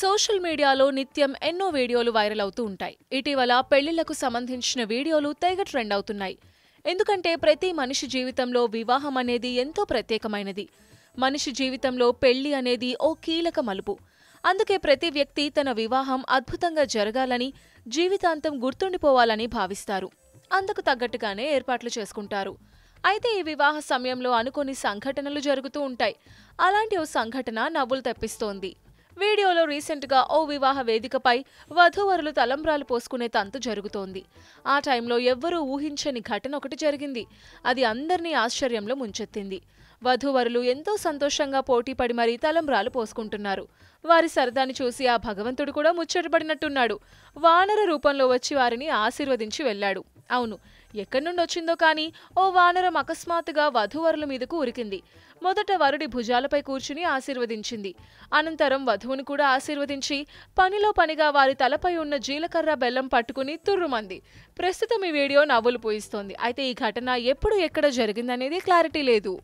social మీడియాలో నిత్యం ఎన్నో వీడియోలు వైరల్ అవుతూ ఉంటాయి ఇటీవల పెళ్లిళ్లకు సంబంధించిన వీడియోలు తెగ ట్రెండ్ అవుతున్నాయి ఎందుకంటే ప్రతి మనిషి జీవితంలో వివాహం అనేది ఎంతో ప్రత్యేకమైనది మనిషి జీవితంలో పెళ్లి అనేది ఓ కీలక మలుపు అందుకే ప్రతి వ్యక్తి తన వివాహం అద్భుతంగా జరగాలని జీవితాంతం గుర్తుండిపోవాలని భావిస్తారు అందుకు తగ్గట్టుగానే ఏర్పాట్లు చేసుకుంటారు అయితే ఈ వివాహ సమయంలో అనుకోని సంఘటనలు జరుగుతూ ఉంటాయి అలాంటి ఓ సంఘటన నవ్వులు తెప్పిస్తోంది వీడియోలో రీసెంట్గా ఓ వివాహ వేదికపై వధూవరులు తలంబ్రాలు పోసుకునే తంతు జరుగుతోంది ఆ టైంలో ఎవ్వరూ ఊహించని ఘటన ఒకటి జరిగింది అది అందరినీ ఆశ్చర్యంలో ముంచెత్తింది వధూవరులు ఎంతో సంతోషంగా పోటీపడి మరీ తలంబ్రాలు పోసుకుంటున్నారు వారి సరదాని చూసి ఆ భగవంతుడు కూడా ముచ్చటపడినట్టున్నాడు వానర రూపంలో వచ్చి వారిని ఆశీర్వదించి వెళ్ళాడు అవును ఎక్కడి నుండి వచ్చిందో కానీ ఓ వానరం అకస్మాత్తుగా వధువరుల మీదకు ఉరికింది మొదట వరుడి భుజాలపై కూర్చుని ఆశీర్వదించింది అనంతరం వధువును కూడా ఆశీర్వదించి పనిలో పనిగా వారి తలపై ఉన్న జీలకర్ర బెల్లం పట్టుకుని తుర్రుమంది ప్రస్తుతం ఈ వీడియో నవ్వులు పోయిస్తోంది అయితే ఈ ఘటన ఎప్పుడు ఎక్కడ జరిగిందనేది క్లారిటీ లేదు